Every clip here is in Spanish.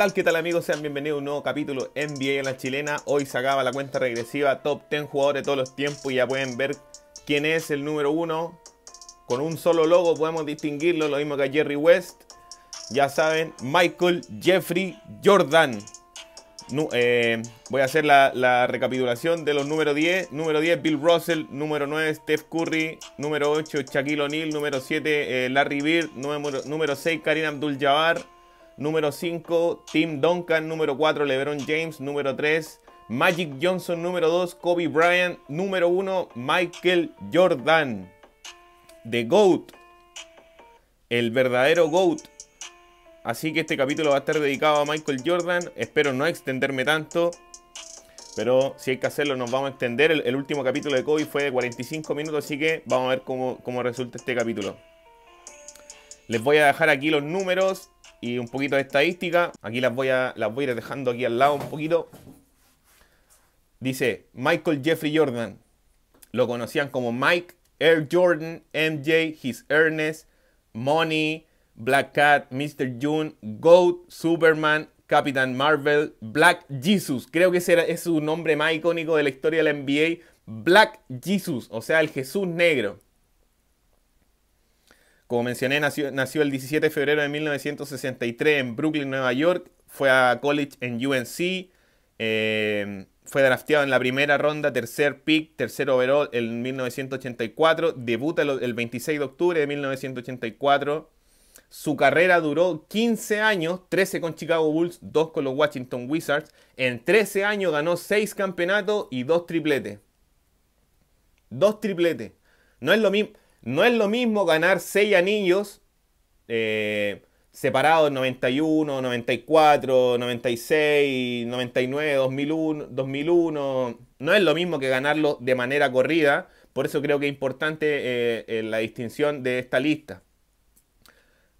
tal? ¿Qué tal amigos? Sean bienvenidos a un nuevo capítulo NBA en la chilena. Hoy se acaba la cuenta regresiva top 10 jugadores de todos los tiempos y ya pueden ver quién es el número 1 Con un solo logo podemos distinguirlo, lo mismo que Jerry West. Ya saben, Michael Jeffrey Jordan. Eh, voy a hacer la, recapitulación de los números 10. Número 10, Bill Russell. Número 9, Steph Curry. Número 8, Shaquille O'Neal. Número 7, eh, Larry Bird. Número, 6, Karim Abdul-Jabbar Número 5, Tim Duncan. Número 4, LeBron James. Número 3, Magic Johnson. Número 2, Kobe Bryant. Número 1, Michael Jordan. The GOAT. El verdadero GOAT. Así que este capítulo va a estar dedicado a Michael Jordan. Espero no extenderme tanto. Pero si hay que hacerlo, nos vamos a extender. El, último capítulo de Kobe fue de 45 minutos, así que vamos a ver cómo, cómo resulta este capítulo. Les voy a dejar aquí los números y un poquito de estadística. Aquí las voy a, las voy a ir dejando aquí al lado un poquito. Dice Michael Jeffrey Jordan. Lo conocían como Mike, Air Jordan, MJ, His Ernest, Money, Black Cat, Mr. June, Goat, Superman, Captain Marvel, Black Jesus. Creo que ese es su nombre más icónico de la historia de la NBA. Black Jesus, o sea, el Jesús negro. Como mencioné, nació, nació, el 17 de febrero de 1963 en Brooklyn, Nueva York. Fue a college en UNC. Eh, fue drafteado en la primera ronda, tercer pick, tercer overall en 1984. Debuta el 26 de octubre de 1984. Su carrera duró 15 años, 13 con Chicago Bulls, 2 con los Washington Wizards. En 13 años ganó 6 campeonatos y 2 tripletes. 2 tripletes. No es lo mismo. No es lo mismo ganar 6 anillos separados separados 91, 94, 96, 99, 2001, 2001. No es lo mismo que ganarlo de manera corrida. Por eso creo que es importante eh, eh, la distinción de esta lista.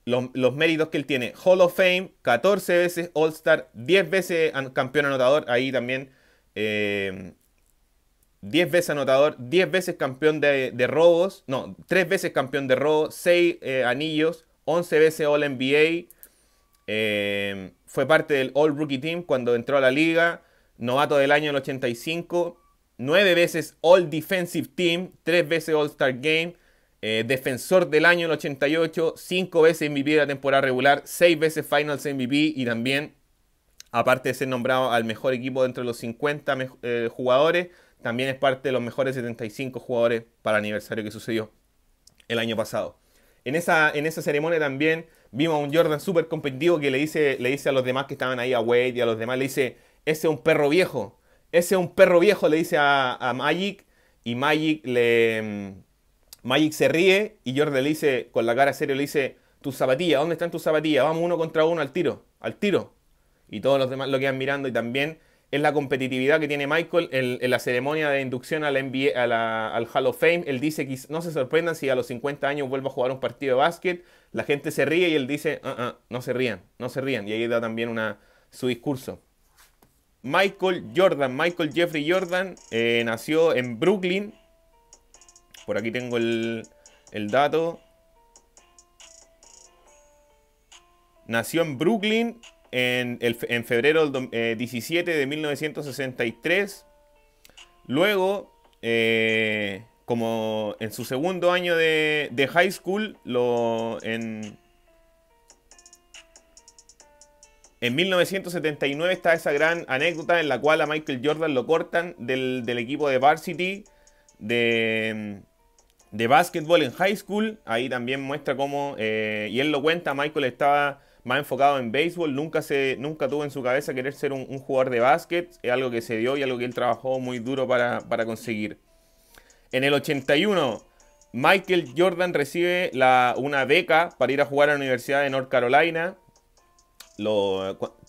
Los, méritos que él tiene. Hall of Fame, 14 veces All Star, 10 veces campeón anotador. Ahí también eh, 10 veces anotador, 10 veces campeón de, robos, no, 3 veces campeón eh, de robos, 6 anillos, 11 veces All NBA, eh, fue parte del All Rookie Team cuando entró a la liga, novato del año en 85, 9 veces All Defensive Team, 3 veces All Star Game, eh, defensor del año en 88, 5 veces MVP de la temporada regular, 6 veces Finals MVP y también, aparte de ser nombrado al mejor equipo dentro de los 50 jugadores, también es parte de los mejores 75 jugadores para el aniversario que sucedió el año pasado. En esa, en esa ceremonia también vimos a un Jordan súper competitivo que le dice, le dice a los demás que estaban ahí, a Wade y a los demás, le dice, ese es un perro viejo, ese es un perro viejo, le dice a, a Magic, y Magic, le, mm, Magic se ríe y Jordan le dice, con la cara seria, le dice, tus zapatillas, ¿dónde están tus zapatillas? Vamos uno contra uno al tiro, al tiro. Y todos los demás lo quedan mirando y también es la competitividad que tiene Michael en, la ceremonia de inducción al Hall of Fame. Él dice que no se sorprendan si a los 50 años vuelvo a jugar un partido de básquet. La gente se ríe y él dice, ah, ah, no se rían, no se rían. Y ahí da también una, su discurso. Michael Jordan, Michael Jeffrey Jordan, eh, nació en Brooklyn. Por aquí tengo el, el dato. Nació en Brooklyn en, febrero del 17 eh, de 1963. Luego, eh, como en su segundo año de, high school, lo, en, 1979 está esa gran anécdota en la cual a Michael Jordan lo cortan del, equipo de varsity de, de básquetbol en high school. Ahí también muestra cómo, eh, y él lo cuenta, Michael estaba más enfocado en béisbol, nunca, se, nunca tuvo en su cabeza querer ser un, jugador de básquet, es algo que se dio y algo que él trabajó muy duro para, conseguir. En el 81, Michael Jordan recibe la, una beca para ir a jugar a la Universidad de North Carolina.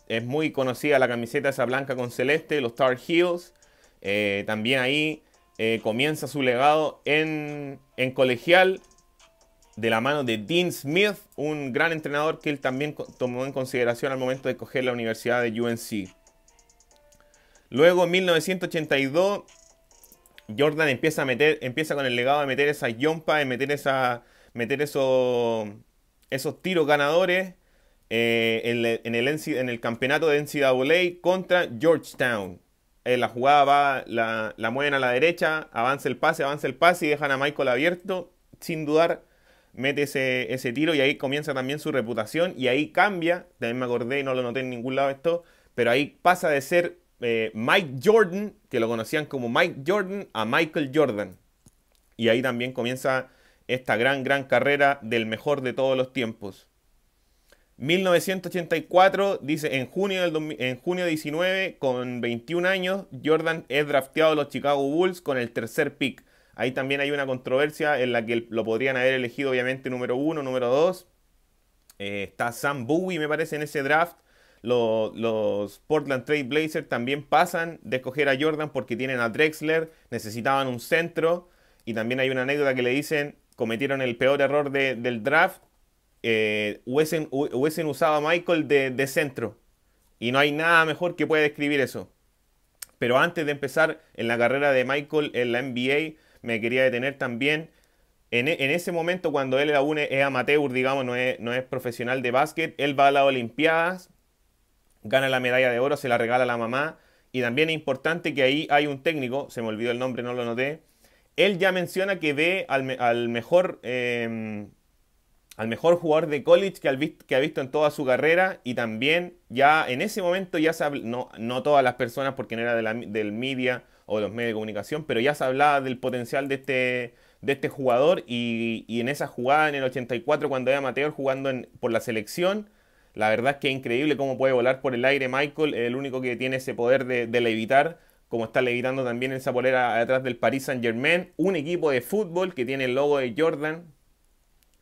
es muy conocida la camiseta esa blanca con celeste, los Tar Heels. Eh, también ahí eh, comienza su legado en, en colegial de la mano de Dean Smith, un gran entrenador que él también tomó en consideración al momento de coger la Universidad de UNC. Luego, en 1982, Jordan empieza, a meter, empieza con el legado de meter esa yompa, de meter, esa, meter esos, esos tiros ganadores eh, en, el, en, el, campeonato de NCAA contra Georgetown. Eh, la jugada va, la, la mueven a la derecha, avanza el pase, avanza el pase y dejan a Michael abierto, sin dudar mete ese, tiro y ahí comienza también su reputación y ahí cambia, también me acordé y no lo noté en ningún lado esto, pero ahí pasa de ser eh, Mike Jordan, que lo conocían como Mike Jordan, a Michael Jordan. Y ahí también comienza esta gran, gran carrera del mejor de todos los tiempos. 1984, dice, en junio, del, en junio 19, con 21 años, Jordan es drafteado a los Chicago Bulls con el tercer pick. Ahí también hay una controversia en la que lo podrían haber elegido obviamente número uno, número dos. Eh, está Sam Bowie, me parece, en ese draft. Los, Portland Trail Blazers también pasan de escoger a Jordan porque tienen a Drexler, necesitaban un centro. Y también hay una anécdota que le dicen, cometieron el peor error del draft. Eh, hubiesen, usado a Michael de, de centro. Y no hay nada mejor que pueda describir eso. Pero antes de empezar en la carrera de Michael en la NBA, me quería detener también e, en, ese momento cuando él aún es amateur, digamos, no es, profesional de básquet, él va a las Olimpiadas, gana la medalla de oro, se la regala a la mamá, y también es importante que ahí hay un técnico, se me olvidó el nombre, no lo noté, él ya menciona que ve al, mejor... Em, al mejor jugador de college que, ha visto en toda su carrera y también ya en ese momento ya se no, no todas las personas porque no era del media o los medios de comunicación, pero ya se hablaba del potencial de este, de este jugador y, en esa jugada en el 84 cuando era amateur Mateo jugando por la selección, la verdad es que es increíble cómo puede volar por el aire Michael, el único que tiene ese poder de, levitar, como está levitando también esa polera atrás del Paris Saint Germain, un equipo de fútbol que tiene el logo de Jordan,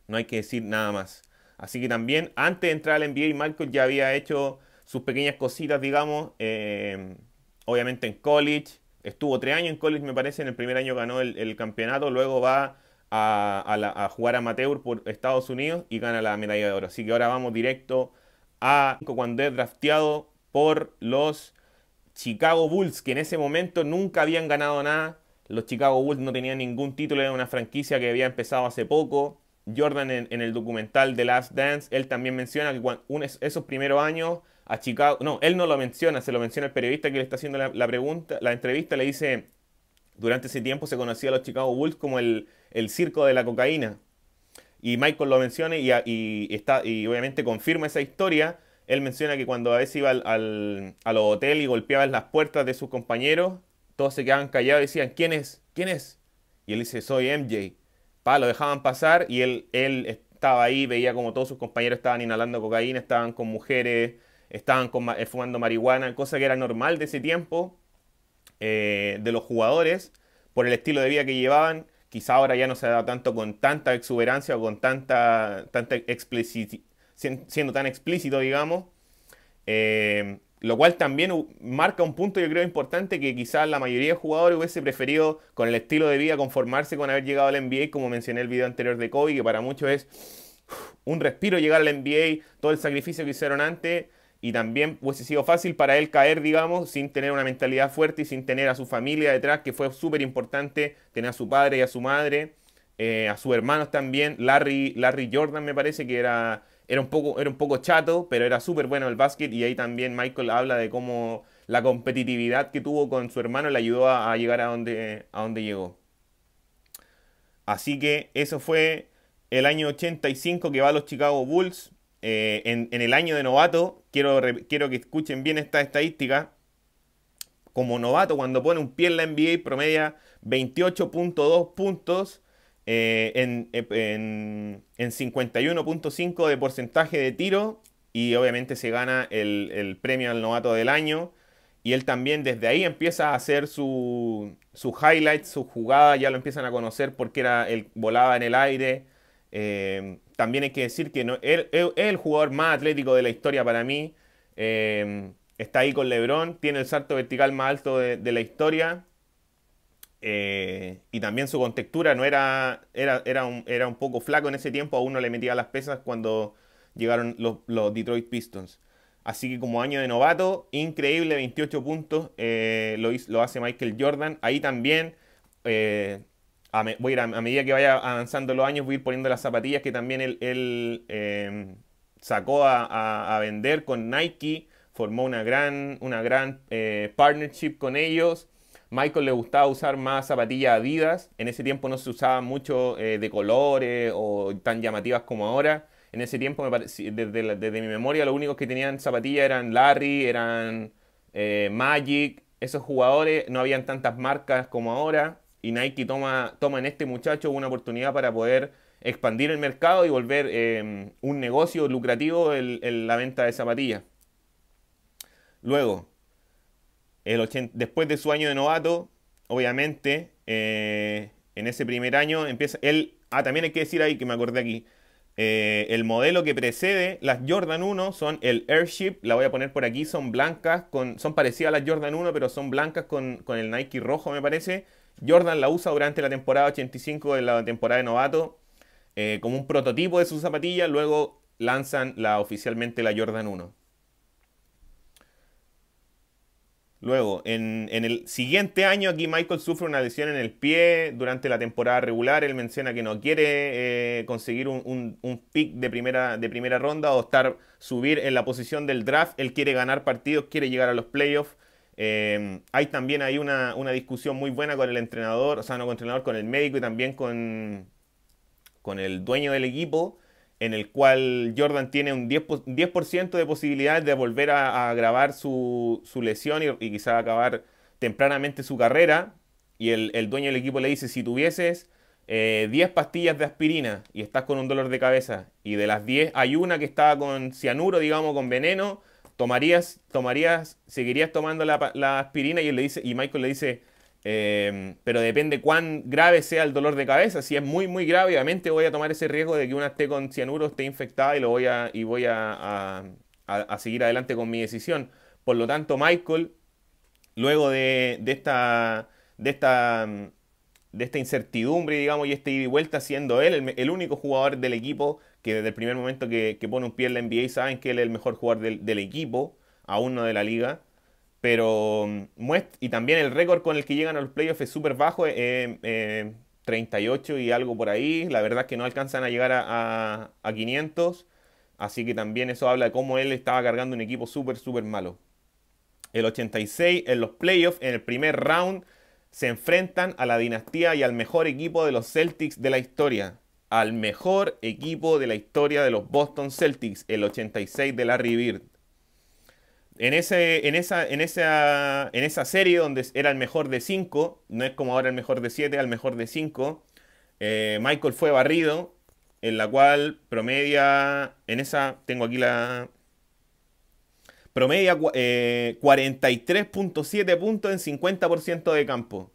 no hay que decir nada más. Así que también antes de entrar al NBA Michael ya había hecho sus pequeñas cositas, digamos, eh, obviamente en college, estuvo tres años en college, me parece, en el primer año ganó el, campeonato, luego va a, a, jugar amateur por Estados Unidos y gana la medalla de oro. Así que ahora vamos directo a cuando es drafteado por los Chicago Bulls, que en ese momento nunca habían ganado nada. Los Chicago Bulls no tenían ningún título, era una franquicia que había empezado hace poco. Jordan en, el documental The Last Dance, él también menciona que esos primeros años a no, él no lo menciona, se lo menciona el periodista que le está haciendo la, pregunta, la entrevista, le dice, durante ese tiempo se conocía a los Chicago Bulls como el, circo de la cocaína. Y Michael lo menciona y, está, y obviamente confirma esa historia. Él menciona que cuando a veces iba al, al, a los y golpeaba las puertas de sus compañeros, todos se quedaban callados y decían, ¿quién es? ¿quién es? Y él dice, soy MJ. Pa, lo dejaban pasar y él, él estaba ahí, veía como todos sus compañeros estaban inhalando cocaína, estaban con mujeres, estaban eh, fumando marihuana, cosa que era normal de ese tiempo, eh, de los jugadores, por el estilo de vida que llevaban. Quizá ahora ya no se dado tanto con tanta exuberancia o con tanta, tanta siendo tan explícito, digamos. Eh, lo cual también marca un punto, yo creo, importante que quizás la mayoría de jugadores hubiese preferido con el estilo de vida conformarse con haber llegado al NBA, como mencioné en el video anterior de Kobe, que para muchos es un respiro llegar al NBA, todo el sacrificio que hicieron antes, y también hubiese sido fácil para él caer, digamos, sin tener una mentalidad fuerte y sin tener a su familia detrás, que fue súper importante tener a su padre y a su madre, eh, a sus hermanos también, Larry, Larry Jordan me parece que era, era, un, poco, era un poco chato, pero era súper bueno el básquet y ahí también Michael habla de cómo la competitividad que tuvo con su hermano le ayudó a, llegar a donde, a donde llegó. Así que eso fue el año 85 que va a los Chicago Bulls eh, en, el año de novato, quiero, quiero que escuchen bien esta estadística, como novato cuando pone un pie en la NBA promedia 28.2 puntos eh, en, 51.5 eh, de porcentaje de tiro y obviamente se gana el, premio al novato del año. Y él también desde ahí empieza a hacer su, su highlight, su jugada, ya lo empiezan a conocer porque era el volaba en el aire, Em, también hay que decir que no, el jugador más atlético de la historia para mí. Em, está ahí con Lebron, tiene el salto vertical más alto de, la historia. Eh, y también su contextura no era, era, un, era un poco flaco en ese tiempo, a no le metía las pesas cuando llegaron los, Detroit Pistons. Así que como año de novato, increíble, 28 puntos, eh, lo, lo, hace Michael Jordan. Ahí también eh, a, medida que vaya avanzando los años, voy a ir poniendo las zapatillas que también él, em, sacó a, vender con Nike, formó una gran, una gran eh, partnership con ellos. Michael le gustaba usar más zapatillas Adidas, en ese tiempo no se usaban mucho eh, de colores o tan llamativas como ahora. En ese tiempo, me desde, desde, mi memoria, los únicos que tenían zapatillas eran Larry, eran eh, Magic, esos jugadores, no habían tantas marcas como ahora y Nike toma, toma en este muchacho una oportunidad para poder expandir el mercado y volver em, un negocio lucrativo en, la venta de zapatillas. Luego, el después de su año de novato, obviamente, eh, en ese primer año empieza. Él, ah, también hay que decir ahí que me acordé aquí. Eh, el modelo que precede las Jordan 1 son el Airship, la voy a poner por aquí, son blancas, con, son parecidas a las Jordan 1, pero son blancas con, con el Nike rojo, me parece Jordan la usa durante la temporada 85 de la temporada de novato eh, como un prototipo de su zapatilla, luego lanzan la, oficialmente la Jordan 1. Luego, en, el siguiente año aquí Michael sufre una lesión en el pie durante la temporada regular. Él menciona que no quiere eh, conseguir un, pick de primera, de primera ronda o estar subir en la posición del draft. Él quiere ganar partidos, quiere llegar a los playoffs. Em, hay también hay una, una, discusión muy buena con el entrenador, o sea, no con el entrenador, con el médico y también con, con el dueño del equipo, en el cual Jordan tiene un 10%, 10 de posibilidades de volver a, grabar su, su, lesión y, quizá acabar tempranamente su carrera. Y el, dueño del equipo le dice, si tuvieses eh, 10 pastillas de aspirina y estás con un dolor de cabeza, y de las 10 hay una que estaba con cianuro, digamos, con veneno, tomarías, tomarías, seguirías tomando la, aspirina y, él le dice, y Michael le dice, em, pero depende cuán grave sea el dolor de cabeza. Si es muy, muy grave, obviamente voy a tomar ese riesgo de que una esté con cianuro, esté infectada y, lo voy a, y voy a, seguir adelante con mi decisión. Por lo tanto, Michael, luego de, esta, de, esta, de esta incertidumbre, digamos, y este ida y vuelta, siendo él el único jugador del equipo que desde el primer momento que, pone un pie en la NBA saben que él es el mejor jugador del, equipo, aún no de la liga. Pero mm, y también el récord con el que llegan a los playoffs es súper bajo, eh, 38 eh, y algo por ahí. La verdad es que no alcanzan a llegar a, 500. Así que también eso habla de cómo él estaba cargando un equipo súper, súper malo. El 86 en los playoffs, en el primer round, se enfrentan a la dinastía y al mejor equipo de los Celtics de la historia, al mejor equipo de la historia de los Boston Celtics, el 86 de Larry Bird. En, ese, esa, en, esa, en esa serie donde era el mejor de 5, no es como ahora el mejor de 7, al mejor de 5, eh, Michael fue barrido, en la cual promedia, en esa tengo aquí la... Promedia 43.7 eh, puntos en 50% de campo.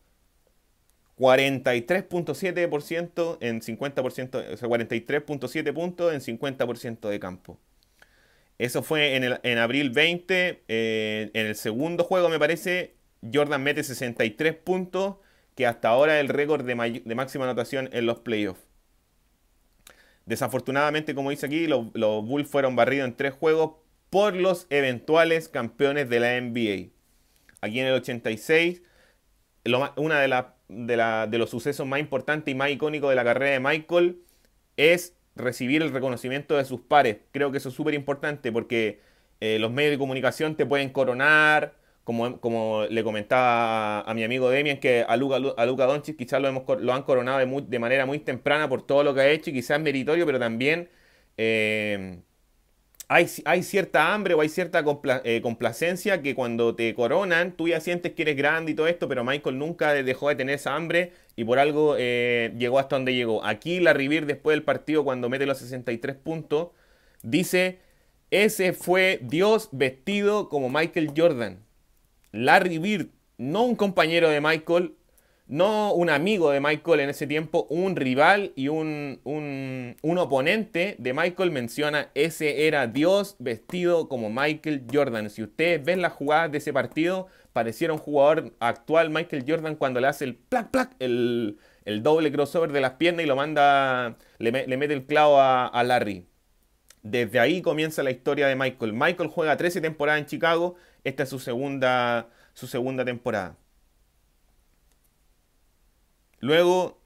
43.7% en 50%, o sea, 43.7 puntos en 50% de campo. Eso fue en, el, en abril 20, eh, en el segundo juego me parece, Jordan mete 63 puntos, que hasta ahora es el récord de, máxima anotación en los playoffs. Desafortunadamente, como dice aquí, los, los Bulls fueron barridos en tres juegos por los eventuales campeones de la NBA. Aquí en el 86, una de las de, los sucesos más importantes y más icónicos de la carrera de Michael es recibir el reconocimiento de sus pares. Creo que eso es súper importante porque eh, los medios de comunicación te pueden coronar, como, como le comentaba a, mi amigo Demian, que a Luca, a Luca Doncic quizás lo, lo han coronado de, manera muy temprana por todo lo que ha hecho y quizás meritorio, pero también eh, hay, cierta hambre o hay cierta eh, complacencia que cuando te coronan, tú ya sientes que eres grande y todo esto, pero Michael nunca dejó de tener esa hambre y por algo eh, llegó hasta donde llegó. Aquí Larry Bird, después del partido, cuando mete los 63 puntos, dice, ese fue Dios vestido como Michael Jordan. Larry Bird, no un compañero de Michael, no un amigo de Michael en ese tiempo, un rival y un, oponente de Michael menciona, ese era Dios vestido como Michael Jordan. Si ustedes ven las jugadas de ese partido, pareciera un jugador actual Michael Jordan cuando le hace el plac, el, doble crossover de las piernas y lo manda, le, mete el clavo a, a Larry. Desde ahí comienza la historia de Michael. Michael juega 13 temporadas en Chicago, esta es su segunda, su segunda temporada. Luego,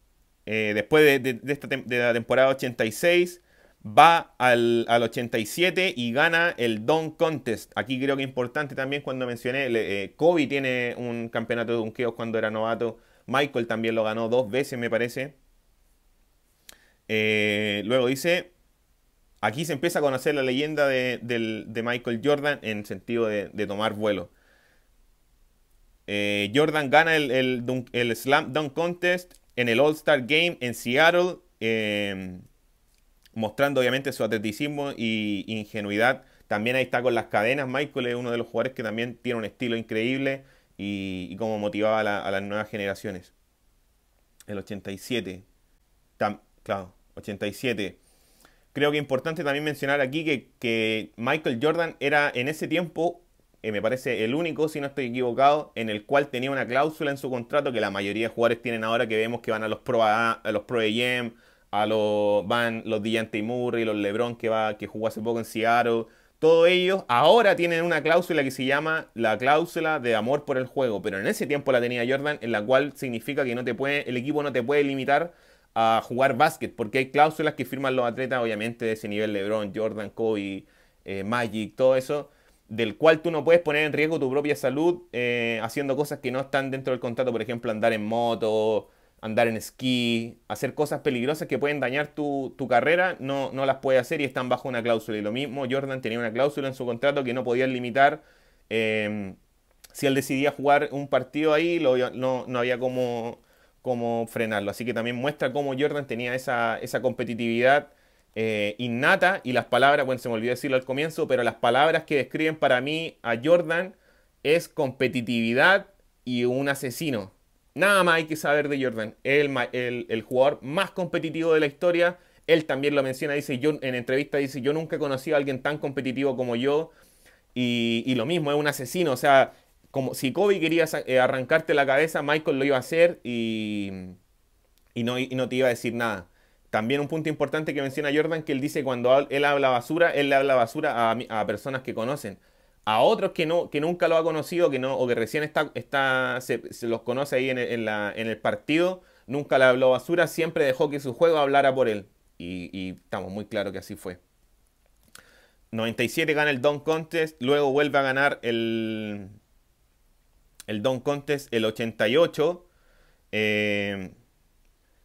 eh, después de, de, la temporada 86, va al, 87 y gana el Don Contest. Aquí creo que importante también cuando mencioné, eh, Kobe tiene un campeonato de dunkeos cuando era novato. Michael también lo ganó dos veces, me parece. Eh, luego dice, aquí se empieza a conocer la leyenda de, de Michael Jordan en sentido de tomar vuelo. Eh, Jordan gana el, Slam Dunk Contest en el All-Star Game en Seattle, em, mostrando obviamente su atleticismo y ingenuidad. También ahí está con las cadenas. Michael es uno de los jugadores que también tiene un estilo increíble y, como motivaba a, las nuevas generaciones. El 87. claro, 87 creo que es importante también mencionar aquí que, que, Michael Jordan era en ese tiempo me parece el único, si no estoy equivocado, en el cual tenía una cláusula en su contrato que la mayoría de jugadores tienen ahora que vemos que van a los Pro a, a los Pro AM, a los van los y Murray, los LeBron que va que jugó hace poco en Seattle, todos ellos ahora tienen una cláusula que se llama la cláusula de amor por el juego, pero en ese tiempo la tenía Jordan, en la cual significa que no te puede, el equipo no te puede limitar a jugar básquet, porque hay cláusulas que firman los atletas, obviamente, de ese nivel, LeBron, Jordan, Kobe, eh, Magic, todo eso, del cual tú no puedes poner en riesgo tu propia salud eh, haciendo cosas que no están dentro del contrato, por ejemplo, andar en moto, andar en esquí, hacer cosas peligrosas que pueden dañar tu, carrera, no, no las puede hacer y están bajo una cláusula. Y lo mismo, Jordan tenía una cláusula en su contrato que no podía limitar. Em, si él decidía jugar un partido ahí, no, había como, frenarlo. Así que también muestra cómo Jordan tenía esa, esa competitividad eh, innata y las palabras, bueno, se me olvidó decirlo al comienzo, pero las palabras que describen para mí a Jordan es competitividad y un asesino. Nada más hay que saber de Jordan. El, el, jugador más competitivo de la historia. Él también lo menciona, dice, yo, en entrevista dice, yo nunca he conocido a alguien tan competitivo como yo. Y, lo mismo, es un asesino. O sea, como si Kobe quería eh, arrancarte la cabeza, Michael lo iba a hacer y, y, no, y no te iba a decir nada. También un punto importante que menciona Jordan, que él dice cuando él habla basura, él le habla basura a, personas que conocen. A otros que, no, que nunca lo ha conocido que no, o que recién está, está se, los conoce ahí en el, partido, nunca le habló basura, siempre dejó que su juego hablara por él. Y, estamos muy claros que así fue. 97 gana el Don Contest, luego vuelve a ganar el, el Don Contest el 88. Eh,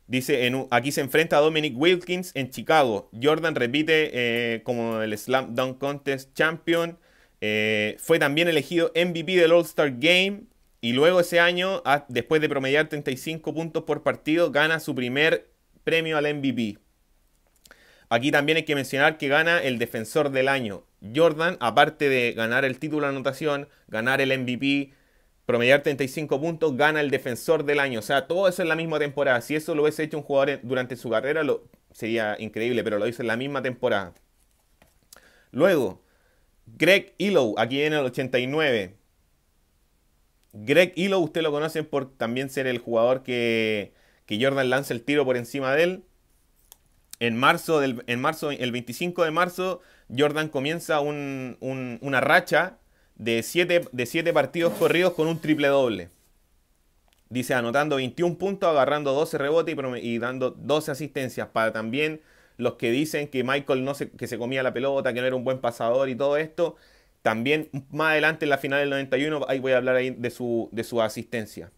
Dice, en, aquí se enfrenta a Dominic Wilkins en Chicago. Jordan repite eh, como el Slam Dunk Contest Champion. Eh, fue también elegido MVP del All-Star Game. Y luego ese año, después de promediar 35 puntos por partido, gana su primer premio al MVP. Aquí también hay que mencionar que gana el defensor del año. Jordan, aparte de ganar el título de anotación, ganar el MVP, promediar 35 puntos, gana el defensor del año. O sea, todo eso en la misma temporada. Si eso lo hubiese hecho un jugador durante su carrera, lo, sería increíble, pero lo hizo en la misma temporada. Luego, Greg Elow, aquí en el 89. Greg Elow, usted lo conocen por también ser el jugador que, que Jordan lanza el tiro por encima de él. En marzo, en marzo, el 25 de marzo, Jordan comienza una racha de 7 de siete partidos corridos con un triple doble. Dice, anotando 21 puntos, agarrando 12 rebotes y, dando 12 asistencias para también los que dicen que Michael no se, que se comía la pelota, que no era un buen pasador y todo esto. También más adelante en la final del 91, ahí voy a hablar de, su, de asistencia.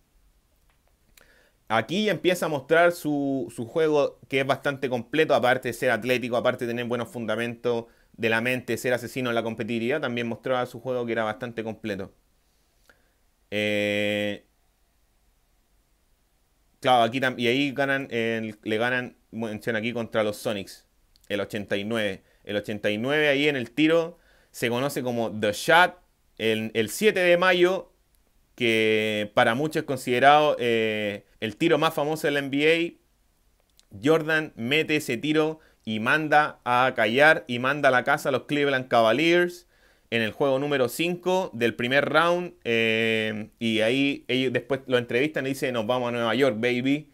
Aquí empieza a mostrar su, su, juego que es bastante completo, aparte de ser atlético, aparte de tener buenos fundamentos, de la mente ser asesino en la competitividad, también mostraba su juego que era bastante completo. Eh, claro, aquí y ahí ganan, eh, le ganan, menciona aquí contra los Sonics, el 89. El 89 ahí en el tiro se conoce como The Shot, el, el 7 de mayo, que para muchos es considerado eh, el tiro más famoso de la NBA. Jordan mete ese tiro y manda a callar y manda a la casa a los Cleveland Cavaliers en el juego número 5 del primer round. Eh, y ahí ellos después lo entrevistan y dicen, nos vamos a Nueva York, baby.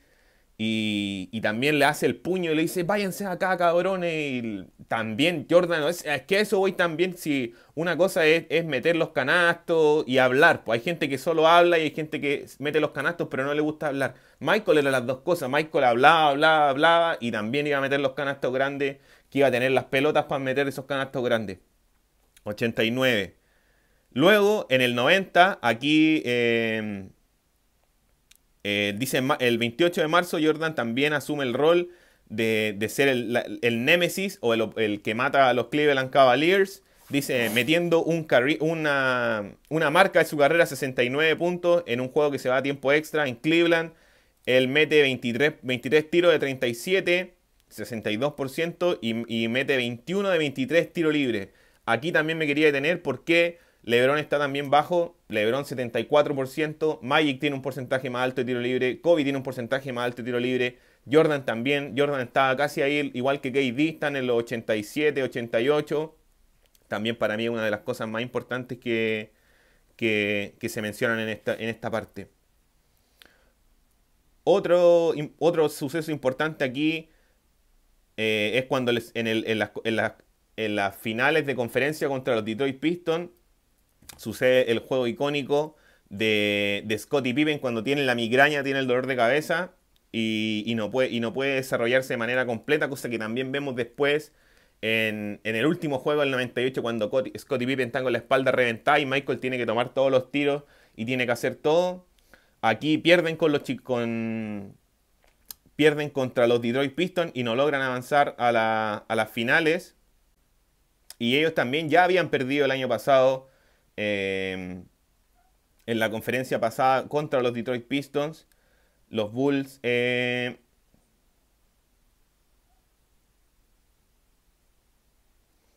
Y, también le hace el puño y le dice, váyanse acá, cabrones. Y también Jordan, es, que eso voy también, si una cosa es, meter los canastos y hablar. Pues hay gente que solo habla y hay gente que mete los canastos pero no le gusta hablar. Michael era las dos cosas. Michael hablaba, hablaba, hablaba y también iba a meter los canastos grandes, que iba a tener las pelotas para meter esos canastos grandes. 89. Luego, en el 90, aquí... Eh, eh, dice el 28 de marzo Jordan también asume el rol de, ser el, némesis o el, que mata a los Cleveland Cavaliers. Dice, metiendo un una, una marca de su carrera, 69 puntos, en un juego que se va a tiempo extra en Cleveland. Él mete 23, 23 tiros de 37, 62%, y, y mete 21 de 23 tiros libres. Aquí también me quería detener porque LeBron está también bajo, LeBron 74%, Magic tiene un porcentaje más alto de tiro libre, Kobe tiene un porcentaje más alto de tiro libre, Jordan también, Jordan estaba casi ahí, igual que KD, están en los 87, 88. También para mí es una de las cosas más importantes que, se mencionan en esta, en esta parte. Otro, otro suceso importante aquí eh, es cuando en las finales de conferencia contra los Detroit Pistons, sucede el juego icónico de, de Scottie Pippen cuando tiene la migraña, tiene el dolor de cabeza y, no puede, y no puede desarrollarse de manera completa, cosa que también vemos después en, el último juego del 98 cuando Scottie Pippen está con la espalda reventada y Michael tiene que tomar todos los tiros y tiene que hacer todo. Aquí pierden con los con, pierden contra los Detroit Pistons y no logran avanzar a, a las finales. Y ellos también ya habían perdido el año pasado Em, en la conferencia pasada contra los Detroit Pistons, los Bulls eh,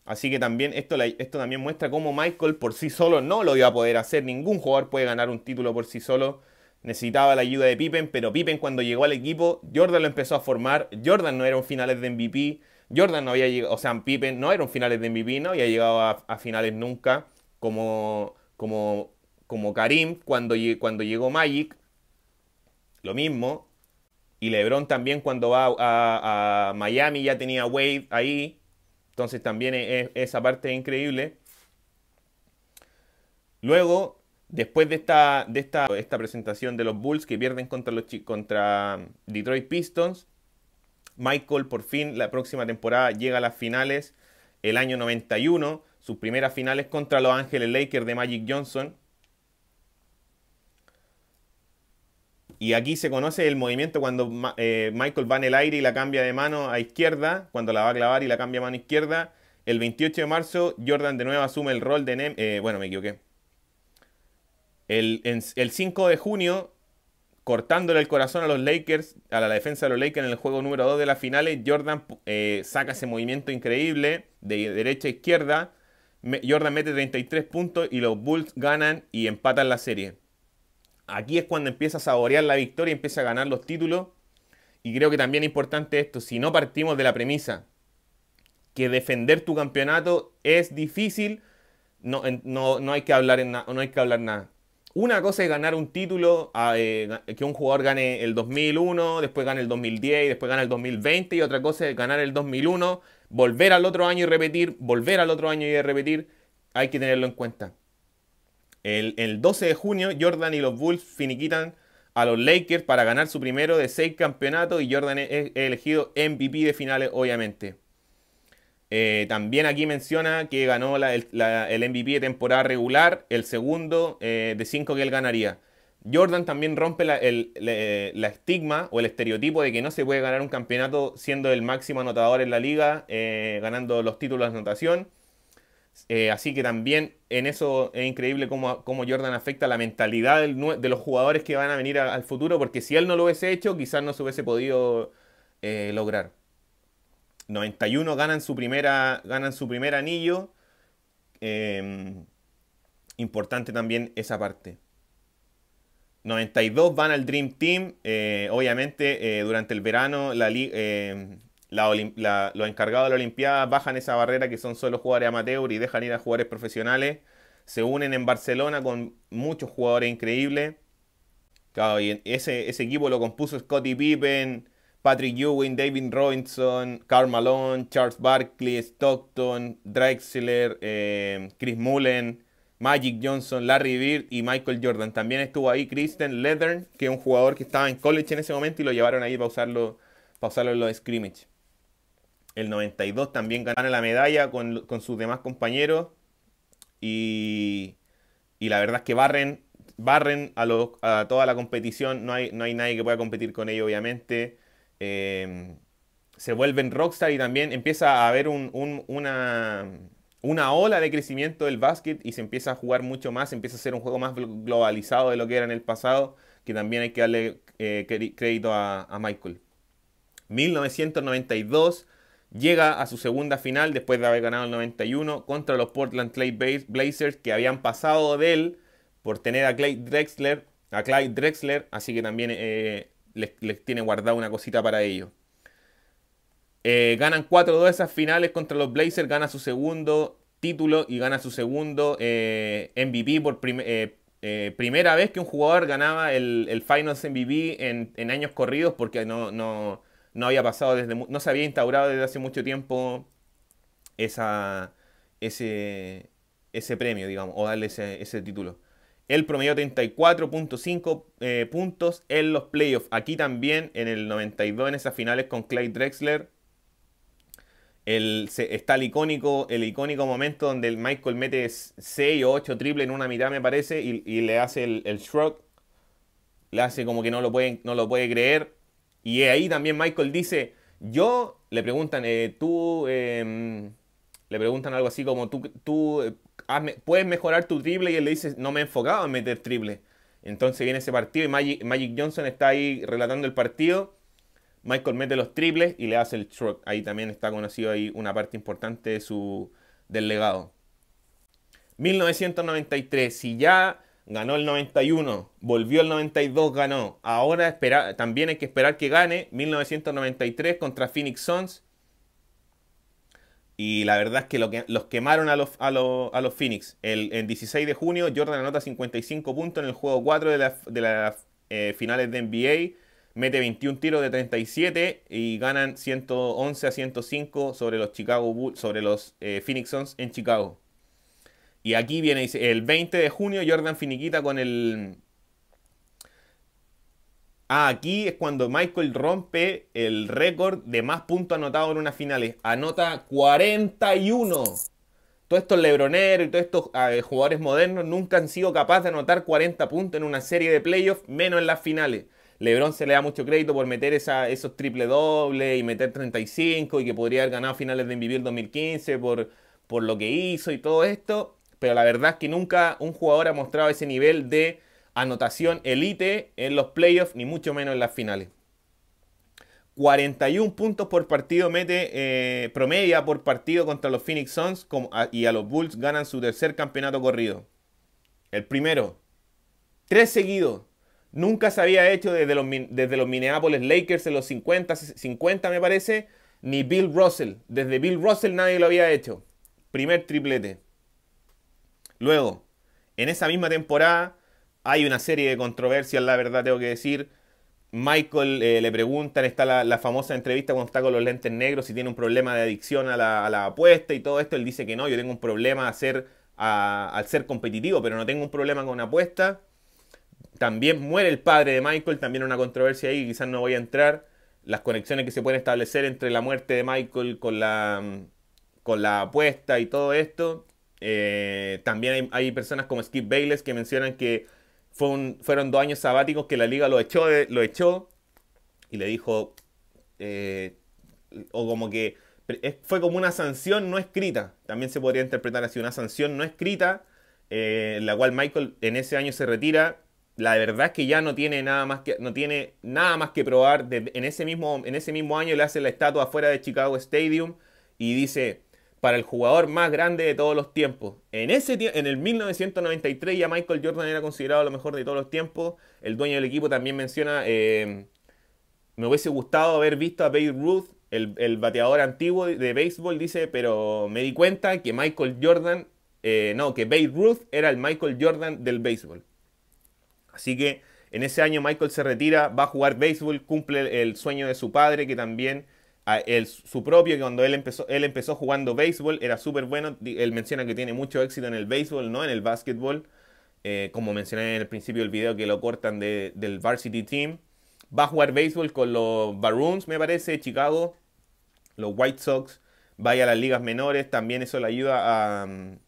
Así que también esto, esto, también muestra cómo Michael por sí solo no lo iba a poder hacer. Ningún jugador puede ganar un título por sí solo. Necesitaba la ayuda de Pippen, pero Pippen cuando llegó al equipo, Jordan lo empezó a formar. Jordan no era un finales de MVP. Jordan no había llegado, o sea, Pippen no era un finales de MVP, no había llegado a finales nunca como, como, Karim cuando, cuando llegó Magic, lo mismo. Y LeBron también cuando va a, Miami ya tenía Wade ahí. Entonces también es, esa parte es increíble. Luego, después de esta, de esta, esta presentación de los Bulls que pierden contra, los, contra Detroit Pistons, Michael por fin la próxima temporada llega a las finales el año 91 sus primeras finales contra Los Ángeles Lakers de Magic Johnson. Y aquí se conoce el movimiento cuando eh, Michael va en el aire y la cambia de mano a izquierda, cuando la va a clavar y la cambia a mano izquierda. El 28 de marzo, Jordan de nuevo asume el rol de... Eh, bueno, me equivoqué. El, 5 de junio, cortándole el corazón a los Lakers, a la defensa de los Lakers en el juego número 2 de las finales, Jordan eh, saca ese movimiento increíble de derecha a izquierda, Jordan mete 33 puntos y los Bulls ganan y empatan la serie. Aquí es cuando empieza a saborear la victoria, empieza a ganar los títulos. Y creo que también es importante esto, si no partimos de la premisa que defender tu campeonato es difícil, no, no, no hay, que hablar en no hay que hablar nada. Una cosa es ganar un título, ah, eh, que un jugador gane el 2001, después gane el 2010 y después gane el 2020. Y otra cosa es ganar el 2001, volver al otro año y repetir, volver al otro año y repetir. Hay que tenerlo en cuenta. El, el 12 de junio, Jordan y los Bulls finiquitan a los Lakers para ganar su primero de seis campeonatos y Jordan es elegido MVP de finales, obviamente. Eh, también aquí menciona que ganó el, MVP temporada regular, el segundo eh, de cinco que él ganaría. Jordan también rompe la, estigma o el estereotipo de que no se puede ganar un campeonato siendo el máximo anotador en la liga, eh, ganando los títulos de anotación. así que también en eso es increíble cómo, Jordan afecta la mentalidad de los jugadores que van a venir al futuro, porque si él no lo hubiese hecho, quizás no se hubiese podido lograr. 91 ganan su, primera, ganan su primer anillo. Em, importante también esa parte. 92 van al Dream Team. Eh, obviamente, eh, durante el verano, em, la, los encargados de la Olimpiada bajan esa barrera que son solo jugadores amateur y dejan ir a jugadores profesionales. Se unen en Barcelona con muchos jugadores increíbles. ese, ese equipo lo compuso Scottie Pippen. Patrick Ewing, David Robinson, Carl Malone, Charles Barkley, Stockton, Drexler, eh, Chris Mullen, Magic Johnson, Larry Bird y Michael Jordan. También estuvo ahí Kristen Leathern, que es un jugador que estaba en college en ese momento y lo llevaron ahí para usarlo, para usarlo en los scrimmage. El 92 también ganaron la medalla con, sus demás compañeros y, la verdad es que barren, a, a toda la competición. No hay, no hay nadie que pueda competir con ellos, obviamente. Em, se vuelven rockstar y también empieza a haber una, una ola de crecimiento del básquet y se empieza a jugar mucho más, empieza a ser un juego más globalizado de lo que era en el pasado, que también hay que darle eh, crédito a, Michael. 1992 llega a su segunda final después de haber ganado el 91 contra los Portland Clay Blazers que habían pasado de él por tener a Clyde Drexler, a Clyde Drexler así que también eh, les, tiene guardada una cosita para ellos. Eh, ganan 4-2 esas finales contra los Blazers, gana su segundo título y gana su segundo eh, MVP por eh, primera vez que un jugador ganaba el, Finals MVP en, en, años corridos porque no, no, no, había pasado desde no se había instaurado desde hace mucho tiempo esa, ese, ese premio, digamos, o darle ese título. El promedio 34.5 eh, puntos en los playoffs. Aquí también en el 92, en esas finales con Clay Drexler. El, está el icónico, el icónico momento donde Michael mete 6 o 8 triples en una mitad, me parece, y, le hace el, el, shrug. Le hace como que no lo, puede, no lo puede creer. Y ahí también Michael dice, yo, le preguntan, eh, tú, em, le preguntan algo así como, tú, tú Ah, puedes mejorar tu triple y él le dice, no me he enfocado en meter triple. Entonces viene ese partido y Magic, Johnson está ahí relatando el partido. Michael mete los triples y le hace el truck. Ahí también está conocido ahí una parte importante de su, del legado. 1993, si ya ganó el 91, volvió el 92, ganó. Ahora también hay que esperar que gane 1993 contra Phoenix Suns. Y la verdad es que, los quemaron a los, a los, Phoenix. El, 16 de junio, Jordan anota 55 puntos en el juego 4 de las eh, finales de NBA. Mete 21 tiros de 37 y ganan 111 a 105 sobre los, Chicago sobre los eh, Phoenix Suns en Chicago. Y aquí viene, el 20 de junio Jordan finiquita con el, Ah, aquí es cuando Michael rompe el récord de más puntos anotados en unas finales. Anota 41. Todos estos lebroneros y todos estos ah, eh, jugadores modernos nunca han sido capaces de anotar 40 puntos en una serie de playoffs, menos en las finales. Lebron se le da mucho crédito por meter esos triple doble y meter 35 y que podría haber ganado finales de MVP 2015 por, por lo que hizo y todo esto. Pero la verdad es que nunca un jugador ha mostrado ese nivel de anotación elite en los playoffs, ni mucho menos en las finales. 41 puntos por partido mete eh, promedia por partido contra los Phoenix Suns ah, y a los Bulls ganan su tercer campeonato corrido. El primero. Tres seguidos. Nunca se había hecho desde los, desde los Minneapolis Lakers en los 50, 50 me parece, ni Bill Russell. Desde Bill Russell nadie lo había hecho. Primer triplete. Luego, en esa misma temporada, hay una serie de controversias, la verdad tengo que decir. Michael eh, le preguntan, está la, famosa entrevista cuando está con los lentes negros, si tiene un problema de adicción a la, apuesta y todo esto. Él dice que no, yo tengo un problema al ser competitivo, pero no tengo un problema con una apuesta. También muere el padre de Michael, también una controversia ahí, quizás no voy a entrar. Las conexiones que se pueden establecer entre la muerte de Michael con la, con la apuesta y todo esto. Eh, también hay, hay personas como Skip Bayless que mencionan que fueron dos años sabáticos que la liga lo echó, lo echó y le dijo, eh, o como que fue como una sanción no escrita, también se podría interpretar así, una sanción no escrita, eh, en la cual Michael en ese año se retira. La verdad es que ya no tiene nada más que, no tiene nada más que probar. en, ese mismo, en ese mismo año le hace la estatua afuera de Chicago Stadium y dice, para el jugador más grande de todos los tiempos. En, ese en el 1993 ya Michael Jordan era considerado lo mejor de todos los tiempos. El dueño del equipo también menciona, eh, me hubiese gustado haber visto a Babe Ruth, el, bateador antiguo de béisbol, dice, pero me di cuenta que Michael Jordan, eh, no, que Babe Ruth era el Michael Jordan del béisbol. Así que en ese año Michael se retira, va a jugar béisbol, cumple el sueño de su padre que también su propio, que cuando él empezó, él empezó jugando béisbol, era súper bueno. Él menciona que tiene mucho éxito en el béisbol, no en el básquetbol. Eh, como mencioné en el principio del video, que lo cortan del varsity team. Va a jugar béisbol con los Baroons, me parece, Chicago, los White Sox. Vaya a las ligas menores, también eso le ayuda a. Mm,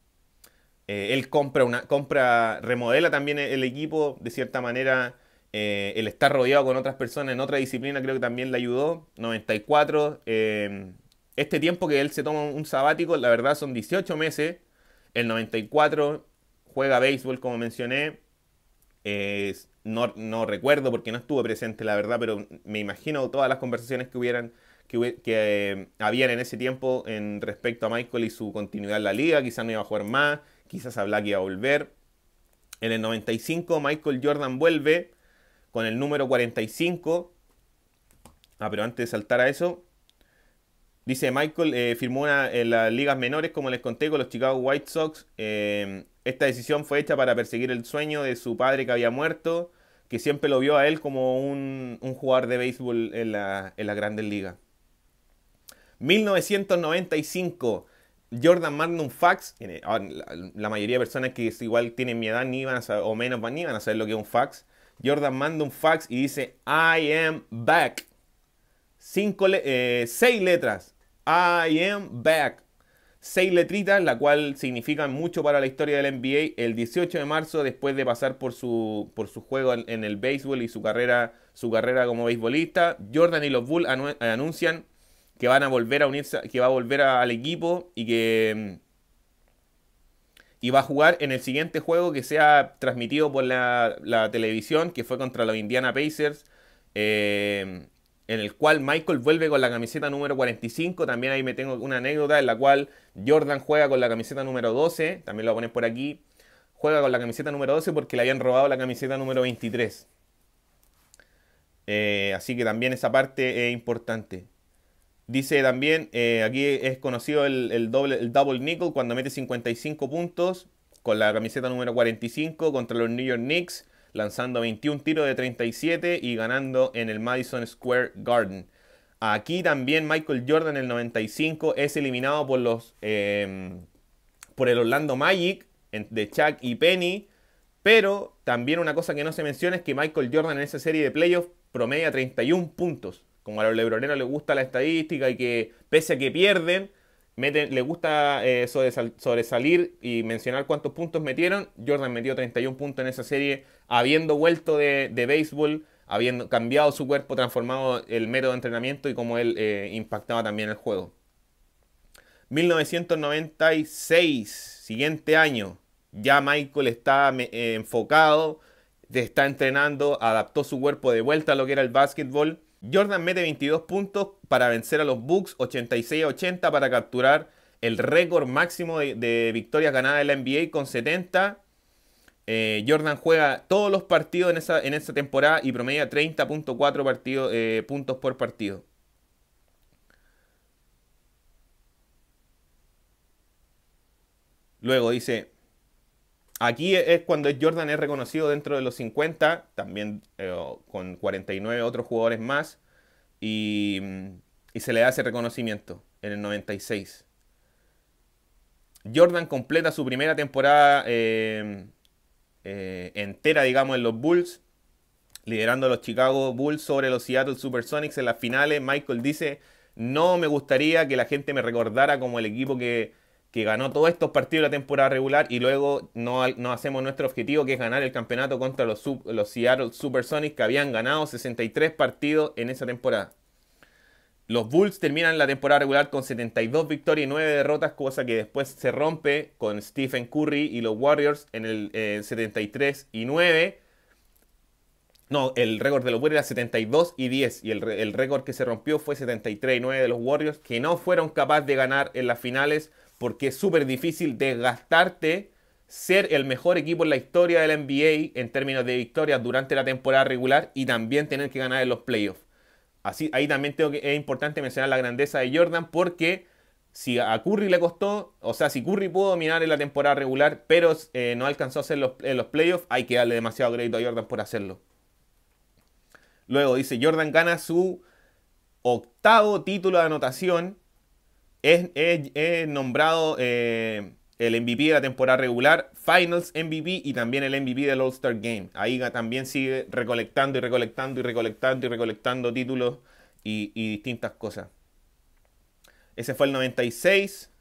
eh, él compra, una, compra, remodela también el equipo, de cierta manera eh, el estar rodeado con otras personas en otra disciplina creo que también le ayudó. 94. Eh, este tiempo que él se toma un sabático, la verdad son 18 meses. El 94 juega béisbol, como mencioné. Eh, no, recuerdo porque no estuvo presente, la verdad, pero me imagino todas las conversaciones que hubieran que, habían en ese tiempo en respecto a Michael y su continuidad en la liga. Quizás no iba a jugar más, quizás a que iba a volver. En el 95 Michael Jordan vuelve con el número 45. Ah, pero antes de saltar a eso, dice Michael, eh, firmó en eh, las ligas menores, como les conté, con los Chicago White Sox. Em, esta decisión fue hecha para perseguir el sueño de su padre que había muerto, que siempre lo vio a él como un, jugador de béisbol en la, en la grandes ligas. 1995. Jordan un Fax, ah, la mayoría de personas que igual tienen mi edad ni a o menos ni van a saber lo que es un fax, Jordan manda un fax y dice, I am back. Cinco eh, seis letras. I am back. Seis letritas, la cual significan mucho para la historia del NBA. El 18 de marzo, después de pasar por su, por su juego en, el béisbol y su carrera, su carrera como beisbolista, Jordan y los Bulls anuncian que van a volver a unirse, que va a volver al equipo y que mm, y va a jugar en el siguiente juego que sea transmitido por la, televisión, que fue contra los Indiana Pacers, eh, en el cual Michael vuelve con la camiseta número 45. También ahí me tengo una anécdota en la cual Jordan juega con la camiseta número 12, también lo pones por aquí. Juega con la camiseta número 12 porque le habían robado la camiseta número 23. Eh, así que también esa parte es importante. Dice también, eh, aquí es conocido el, doble, el double nickel cuando mete 55 puntos con la camiseta número 45 contra los New York Knicks, lanzando 21 tiros de 37 y ganando en el Madison Square Garden. Aquí también Michael Jordan, el 95, es eliminado por los em, por el Orlando Magic de Chuck y Penny. Pero también una cosa que no se menciona es que Michael Jordan en esa serie de playoffs promedia 31 puntos. Como a los lebroneros les gusta la estadística y que pese a que pierden, meten, les gusta eh, sobresalir y mencionar cuántos puntos metieron. Jordan metió 31 puntos en esa serie, habiendo vuelto de, béisbol, habiendo cambiado su cuerpo, transformado el método de entrenamiento y cómo él eh, impactaba también el juego. 1996, siguiente año, ya Michael está eh, enfocado, está entrenando, adaptó su cuerpo de vuelta a lo que era el básquetbol Jordan mete 22 puntos para vencer a los Bucks, 86 a 80 para capturar el récord máximo de, victorias ganadas en la NBA con 70. Eh, Jordan juega todos los partidos en esa, temporada y promedia 30.4 eh, puntos por partido. Luego dice, Aquí es cuando Jordan es reconocido dentro de los 50, también eh, con 49 otros jugadores más, mm, y, se le da ese reconocimiento en el 96. Jordan completa su primera temporada em, eh, entera, digamos, en los Bulls, liderando a los Chicago Bulls sobre los Seattle Supersonics en las finales. Michael dice, no me gustaría que la gente me recordara como el equipo que que ganó todos estos partidos de la temporada regular y luego no, hacemos nuestro objetivo que es ganar el campeonato contra los, los Seattle Supersonics que habían ganado 63 partidos en esa temporada. Los Bulls terminan la temporada regular con 72 victorias y 9 derrotas, cosa que después se rompe con Stephen Curry y los Warriors en el 73 eh, y 9. No, el récord de los Warriors era 72 y 10 y el, el récord que se rompió fue 73 y 9 de los Warriors que no fueron capaces de ganar en las finales porque es súper difícil desgastarte ser el mejor equipo en la historia del NBA en términos de victorias durante la temporada regular y también tener que ganar en los playoffs. Así, ahí también es importante mencionar la grandeza de Jordan porque si a Curry le costó, o sea, si Curry pudo dominar en la temporada regular, pero eh, no alcanzó a ser los, en los playoffs, hay que darle demasiado crédito a Jordan por hacerlo. Luego dice, Jordan gana su octavo título de anotación es, nombrado eh, el MVP de la temporada regular, Finals MVP y también el MVP del All-Star Game. Ahí también sigue recolectando y recolectando y recolectando y recolectando títulos y, distintas cosas. Ese fue el 96.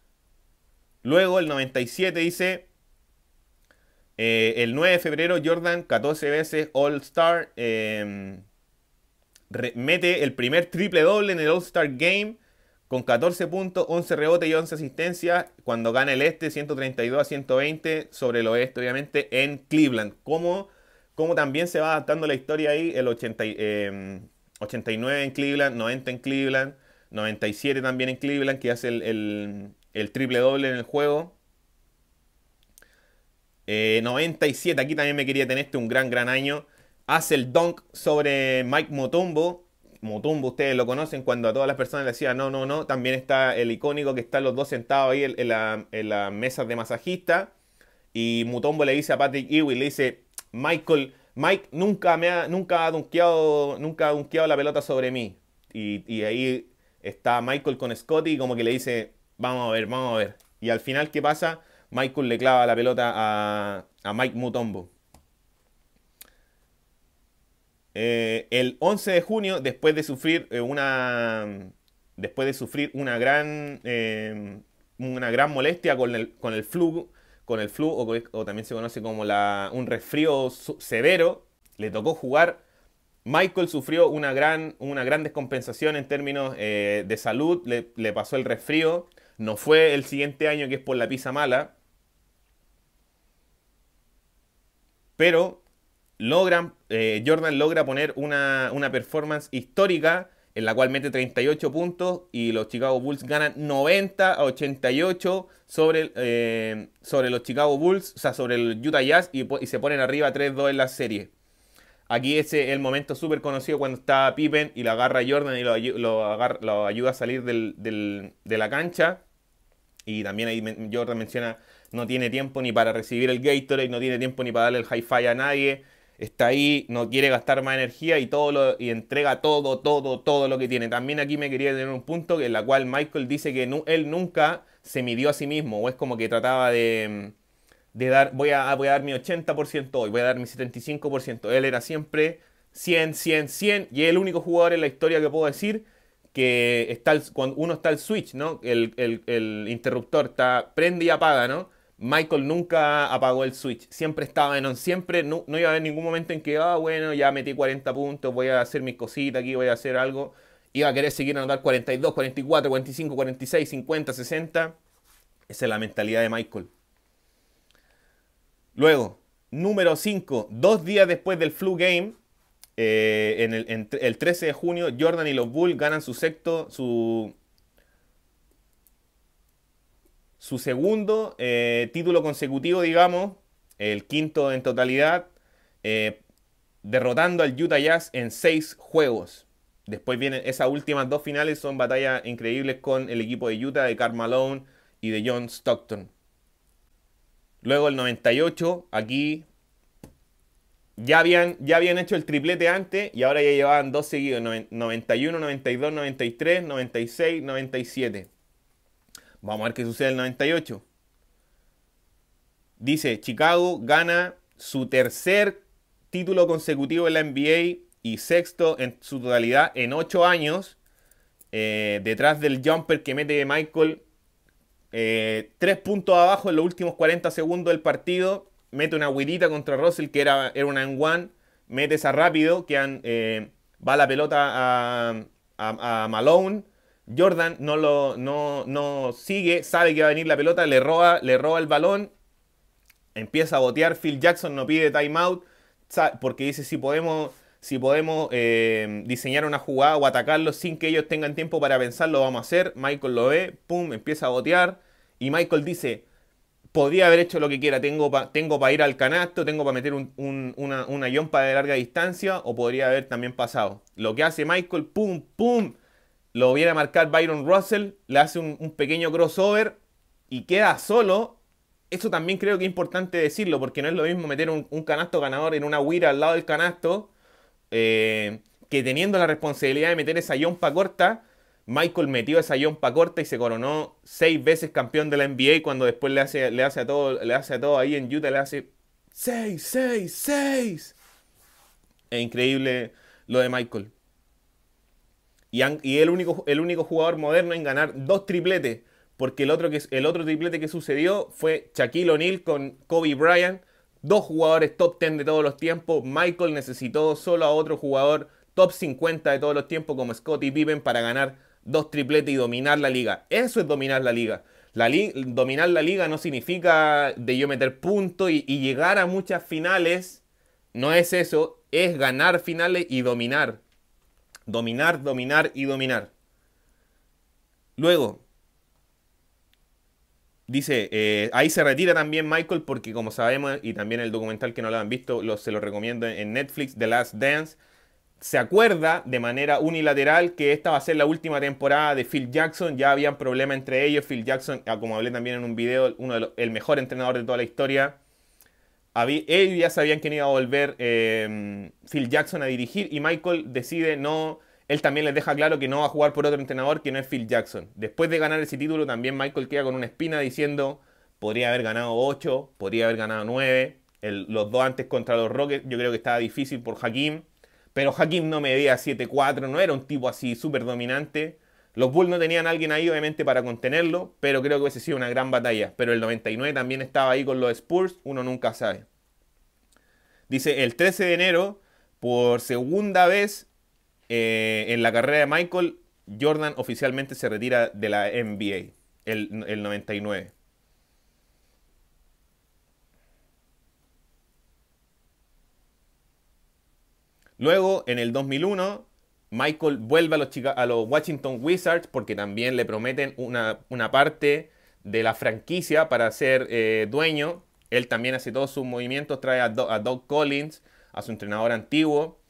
Luego el 97 dice, eh, el 9 de febrero Jordan 14 veces All Star, eh, mete el primer triple doble en el All Star Game con 14 puntos, 11 rebotes y 11 asistencias. Cuando gana el este, 132 a 120 sobre el oeste, obviamente, en Cleveland. Como, también se va adaptando la historia ahí, el 89 em, en Cleveland, 90 en Cleveland, 97 también en Cleveland, que hace el, triple doble en el juego. 97, eh, aquí también me quería tener este un gran, gran año. Hace el dunk sobre Mike Motombo Mutumbo, ustedes lo conocen, cuando a todas las personas le decía no, no, no, también está el icónico que están los dos sentados ahí en, las la mesas de masajista. Y Mutombo le dice a Patrick Ewing, le dice, Michael, Mike nunca me ha, nunca ha dunkeado, nunca ha dunkeado la pelota sobre mí. Y, ahí está Michael con Scotty y como que le dice, vamos a ver, vamos a ver. Y al final, ¿qué pasa? Michael le clava la pelota a, a Mike Mutombo. Eh, el 11 de junio, después de sufrir eh, una, después de sufrir una gran, eh, una gran molestia con el, con flu, con el o, también se conoce como la, un resfrío severo, le tocó jugar. Michael sufrió una gran, una gran descompensación en términos de salud, le, le pasó el resfrío, no fue el siguiente año que es por la pizza mala, pero logran, eh, Jordan logra poner una, performance histórica en la cual mete 38 puntos y los Chicago Bulls ganan 90 a 88 sobre, eh, sobre los Chicago Bulls, o sea, sobre el Utah Jazz y, se ponen arriba 3-2 en la serie. Aquí es el momento súper conocido cuando está Pippen y lo agarra Jordan y lo, ayuda a salir de la cancha. Y también ahí Jordan menciona, no tiene tiempo ni para recibir el Gatorade, no tiene tiempo ni para darle el hi-fi a nadie está ahí, no quiere gastar más energía y, todo lo, y entrega todo, todo, todo lo que tiene. También aquí me quería tener un punto en la cual Michael dice que él nunca se midió a sí mismo, o es como que trataba de, mm, dar, voy a, ah, voy a dar mi 80% hoy, voy a dar mi 75%. Él era siempre 100, 100, 100, y es el único jugador en la historia que puedo decir que está cuando uno está el switch, ¿no? el interruptor está prende y apaga, ¿no? Michael nunca apagó el switch, siempre estaba en on, siempre, no, iba a haber ningún momento en que, ah, bueno, ya metí 40 puntos, voy a hacer mis cositas aquí, voy a hacer algo. Iba a querer seguir anotar 42, 44, 45, 46, 50, 60. Esa es la mentalidad de Michael. Luego, número 5, dos días después del flu game, eh, el, en el, 13 de junio, Jordan y los Bulls ganan su sexto, su su segundo eh, título consecutivo, digamos, el quinto en totalidad, eh, derrotando al Utah Jazz en seis juegos. Después vienen esas últimas dos finales, son batallas increíbles con el equipo de Utah, de Karl Malone y de John Stockton. Luego el 98, aquí ya habían, ya habían hecho el triplete antes y ahora ya llevaban dos seguidos, 91, 92, 93, 96, 97. Vamos a ver qué sucede en el 98. Dice, Chicago gana su tercer título consecutivo en la NBA y sexto en su totalidad en ocho años, eh, detrás del jumper que mete Michael, eh, tres puntos abajo en los últimos 40 segundos del partido, mete una guidita contra Russell que era, era una en one, mete esa rápido, que eh, va la pelota a Malone Jordan no lo no, sigue, sabe que va a venir la pelota, le roba, le roba el balón, empieza a botear, Phil Jackson no pide timeout, porque dice si podemos, si podemos eh, diseñar una jugada o atacarlos sin que ellos tengan tiempo para pensar, lo vamos a hacer. Michael lo ve, pum, empieza a botear, y Michael dice, podría haber hecho lo que quiera, tengo para tengo ir al canasto, tengo para meter una, una yompa de larga distancia, o podría haber también pasado. Lo que hace Michael, pum, pum, lo viene a marcar Byron Russell, le hace un, pequeño crossover y queda solo. Eso también creo que es importante decirlo, porque no es lo mismo meter un, canasto ganador en una huira al lado del canasto, eh, que teniendo la responsabilidad de meter esa yompa corta, Michael metió esa yompa corta y se coronó seis veces campeón de la NBA cuando después le hace, le hace a todo, le hace todo ahí en Utah, le hace seis, seis, seis. Es increíble lo de Michael. Y, el, único, el único jugador moderno en ganar dos tripletes, porque el otro, que, el otro triplete que sucedió fue Shaquille O'Neal con Kobe Bryant, dos jugadores top 10 de todos los tiempos. Michael necesitó solo a otro jugador top 50 de todos los tiempos como Scottie Pippen para ganar dos tripletes y dominar la liga. Eso es dominar la liga. La dominar la liga no significa de yo meter puntos y llegar a muchas finales. No es eso, es ganar finales y dominar. Dominar, dominar y dominar. Luego, dice, eh, ahí se retira también Michael porque como sabemos, y también el documental que no lo han visto, se lo recomiendo en Netflix, The Last Dance, se acuerda de manera unilateral que esta va a ser la última temporada de Phil Jackson. Ya habían problema entre ellos. Phil Jackson, ah, como hablé también en un video, uno el mejor entrenador de toda la historia ellos ya sabían que iba a volver em, Phil Jackson a dirigir y Michael decide no, él también les deja claro que no va a jugar por otro entrenador que no es Phil Jackson. Después de ganar ese título también Michael queda con una espina diciendo, podría haber ganado 8, podría haber ganado 9, los dos antes contra los Rockets yo creo que estaba difícil por Hakim, pero Hakim no medía 7-4, no era un tipo así súper dominante. Los Bulls no tenían a alguien ahí, obviamente, para contenerlo, pero creo que hubiese sido una gran batalla. Pero el 99 también estaba ahí con los Spurs, uno nunca sabe. Dice, el 13 de enero, por segunda vez eh, en la carrera de Michael, Jordan oficialmente se retira de la NBA, el, el 99. Luego, en el 2001, Michael vuelve a los, Washington Wizards porque también le prometen una, parte de la franquicia para ser eh, dueño. Él también hace todos sus movimientos, trae a, Doug Collins, a su entrenador antiguo.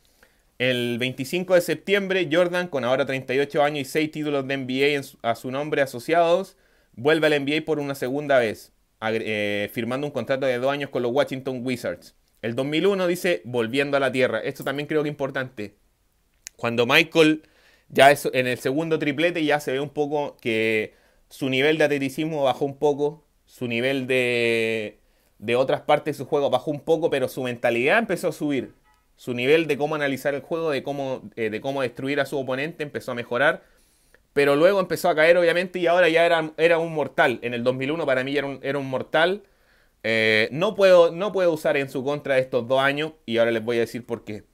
El 25 de septiembre, Jordan, con ahora 38 años y 6 títulos de NBA a su nombre asociados, vuelve al NBA por una segunda vez, eh, firmando un contrato de dos años con los Washington Wizards. El 2001 dice, volviendo a la Tierra. Esto también creo que es importante. Cuando Michael ya en el segundo triplete ya se ve un poco que su nivel de atleticismo bajó un poco, su nivel de, de otras partes de su juego bajó un poco, pero su mentalidad empezó a subir. Su nivel de cómo analizar el juego, de cómo, eh, de cómo destruir a su oponente empezó a mejorar. Pero luego empezó a caer, obviamente, y ahora ya era, era un mortal. En el 2001 para mí era un, mortal. Eh, no, puedo, no puedo usar en su contra estos dos años, y ahora les voy a decir por qué.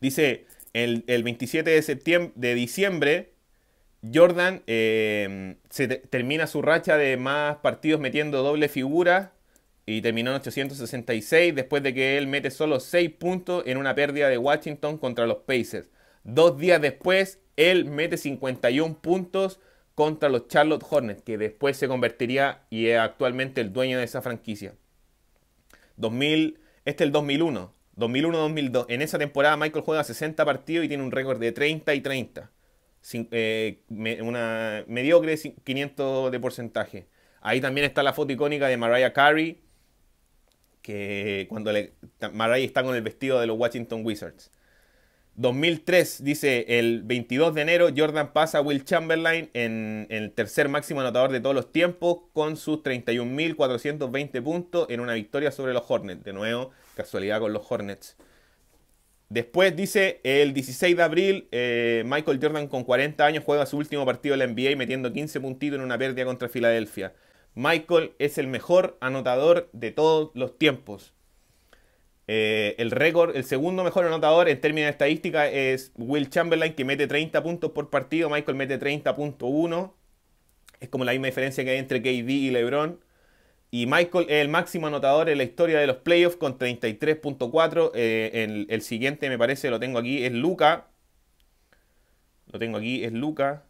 Dice, el, 27 de, septiembre, de diciembre, Jordan eh, termina su racha de más partidos metiendo doble figura y terminó en 866 después de que él mete solo 6 puntos en una pérdida de Washington contra los Pacers. Dos días después, él mete 51 puntos contra los Charlotte Hornets, que después se convertiría y es actualmente el dueño de esa franquicia. 2000, este es el 2001. 2001-2002. En esa temporada Michael juega 60 partidos y tiene un récord de 30 y 30. Eh, una mediocre 500 de porcentaje. Ahí también está la foto icónica de Mariah Carey, que cuando le, Mariah está con el vestido de los Washington Wizards. 2003, dice, el 22 de enero Jordan pasa a Will Chamberlain en, en el tercer máximo anotador de todos los tiempos con sus 31.420 puntos en una victoria sobre los Hornets. De nuevo, Casualidad con los Hornets. Después dice, el 16 de abril, eh, Michael Jordan con 40 años juega su último partido en la NBA metiendo 15 puntitos en una pérdida contra Filadelfia. Michael es el mejor anotador de todos los tiempos. Eh, el récord, el segundo mejor anotador en términos de estadística es Will Chamberlain, que mete 30 puntos por partido. Michael mete 30.1. Es como la misma diferencia que hay entre KD y LeBron. Y Michael es el máximo anotador en la historia de los playoffs con 33.4. Eh, el, siguiente, me parece, lo tengo aquí, es Luca. Lo tengo aquí, es Luca.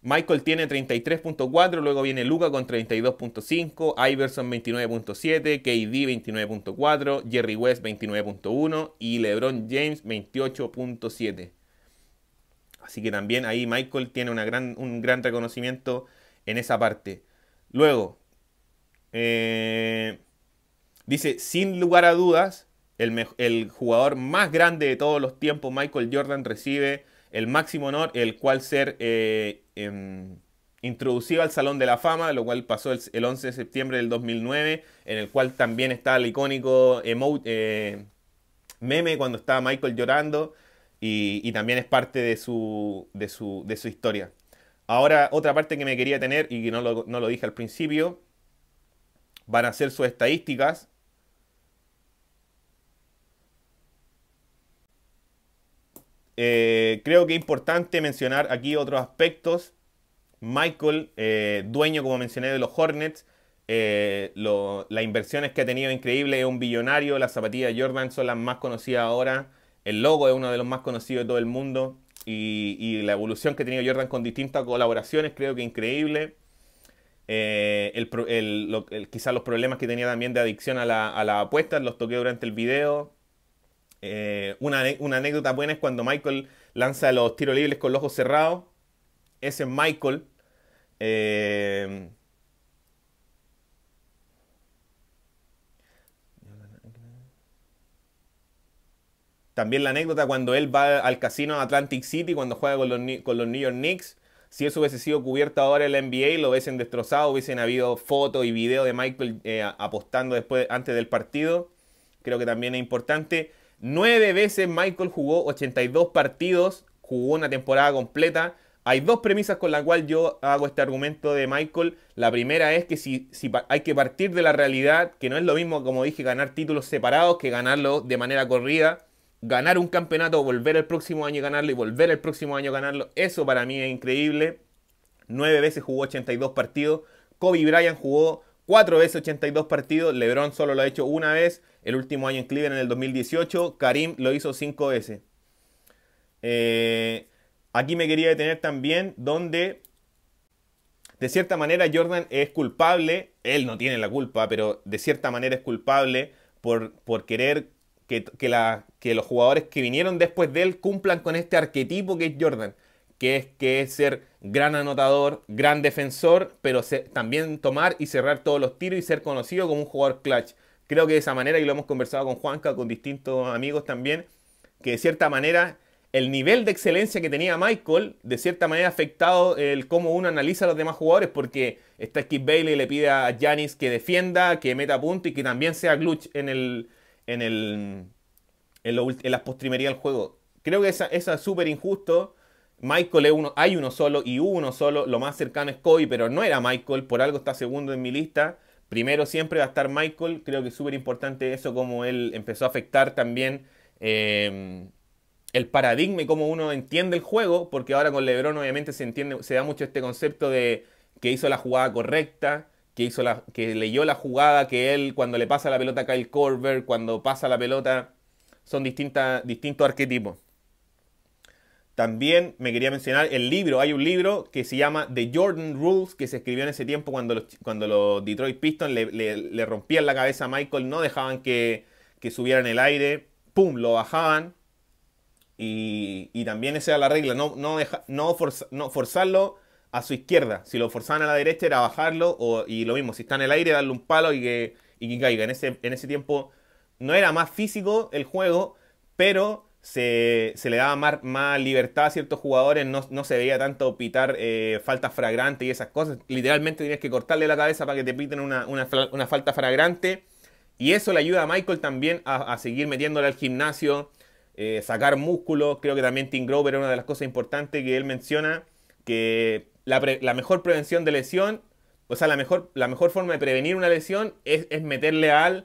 Michael tiene 33.4, luego viene Luca con 32.5, Iverson 29.7, KD 29.4, Jerry West 29.1 y LeBron James 28.7. Así que también ahí Michael tiene una gran, un gran reconocimiento en esa parte. Luego, eh, dice, sin lugar a dudas, el, jugador más grande de todos los tiempos, Michael Jordan, recibe el máximo honor, el cual ser eh, em, introducido al Salón de la Fama, lo cual pasó el, el, 11 de septiembre del 2009, en el cual también está el icónico eh, meme cuando está Michael llorando, y, también es parte de su, de su historia. Ahora, otra parte que me quería tener y que no lo, dije al principio, van a ser sus estadísticas. Eh, creo que es importante mencionar aquí otros aspectos. Michael, eh, dueño, como mencioné, de los Hornets, eh, las inversiones que ha tenido increíble, es un billonario, las zapatillas Jordan son las más conocidas ahora, el logo es uno de los más conocidos de todo el mundo. Y, la evolución que ha tenido Jordan con distintas colaboraciones, creo que increíble. Eh, el, quizás los problemas que tenía también de adicción a la, a apuesta, los toqué durante el video. Eh, una, una, anécdota buena es cuando Michael lanza los tiros libres con los ojos cerrados. Ese Michael. Eh, También la anécdota cuando él va al casino Atlantic City cuando juega con los, New York Knicks. Si eso hubiese sido cubierto ahora en la NBA, lo hubiesen destrozado, hubiesen habido fotos y videos de Michael eh, apostando después, antes del partido. Creo que también es importante. Nueve veces Michael jugó 82 partidos, jugó una temporada completa. Hay dos premisas con las cuales yo hago este argumento de Michael. La primera es que si, hay que partir de la realidad, que no es lo mismo, como dije, ganar títulos separados que ganarlo de manera corrida ganar un campeonato, volver el próximo año y ganarlo y volver el próximo año a ganarlo, eso para mí es increíble. Nueve veces jugó 82 partidos. Kobe Bryant jugó cuatro veces 82 partidos. LeBron solo lo ha hecho una vez. El último año en Cleveland en el 2018. Karim lo hizo cinco veces. Eh, aquí me quería detener también donde, de cierta manera, Jordan es culpable. Él no tiene la culpa, pero de cierta manera es culpable por, por querer que, los jugadores que vinieron después de él cumplan con este arquetipo que es Jordan, que es, que es ser gran anotador, gran defensor, pero también tomar y cerrar todos los tiros y ser conocido como un jugador clutch. Creo que de esa manera, y lo hemos conversado con Juanca, con distintos amigos también, que de cierta manera el nivel de excelencia que tenía Michael, de cierta manera ha afectado el cómo uno analiza a los demás jugadores, porque está Skip Bailey le pide a Janis que defienda, que meta punto y que también sea clutch en el, en, el, en, las postrimerías del juego. Creo que esa, es súper injusto. Michael es uno, hay uno solo y hubo uno solo. Lo más cercano es Kobe, pero no era Michael. Por algo está segundo en mi lista. Primero siempre va a estar Michael. Creo que es súper importante eso, como él empezó a afectar también eh, el paradigma y cómo uno entiende el juego. Porque ahora con Lebron obviamente se entiende, se da mucho este concepto de que hizo la jugada correcta, que, leyó la jugada, que él cuando le pasa la pelota a Kyle Korver, cuando pasa la pelota, son distintos arquetipos. También me quería mencionar el libro, hay un libro que se llama The Jordan Rules, que se escribió en ese tiempo cuando los, cuando los Detroit Pistons le, rompían la cabeza a Michael, no dejaban que, que subieran el aire, ¡pum!, lo bajaban. Y, también esa era la regla, no, no, no forzarlo a su izquierda. Si lo forzaban a la derecha era bajarlo y lo mismo, si está en el aire darle un palo y que, caiga. En ese, en ese tiempo no era más físico el juego, pero se, se le daba más, más, libertad a ciertos jugadores, no, se veía tanto pitar eh, faltas fragrantes y esas cosas. Literalmente tenías que cortarle la cabeza para que te piten una, falta fragrante. Y eso le ayuda a Michael también a, seguir metiéndole al gimnasio, eh, sacar músculo. Creo que también Tim Grover era una de las cosas importantes que él menciona, que la, mejor prevención de lesión, o sea, la mejor, la mejor forma de prevenir una lesión es, meterle al,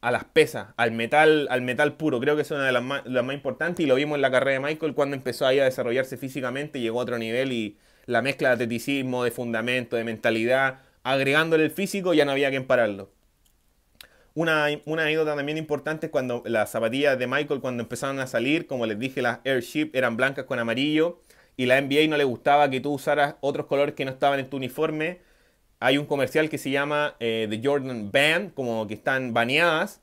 a las pesas, al metal, al metal puro. Creo que es una de las más, importantes y lo vimos en la carrera de Michael cuando empezó a desarrollarse físicamente, llegó a otro nivel y la mezcla de atleticismo, de fundamento, de mentalidad, agregándole el físico ya no había quien pararlo. Una, una, anécdota también importante es cuando las zapatillas de Michael cuando empezaron a salir, como les dije, las Airship eran blancas con amarillo y la NBA no le gustaba que tú usaras otros colores que no estaban en tu uniforme. Hay un comercial que se llama eh, The Jordan Band. como que están baneadas.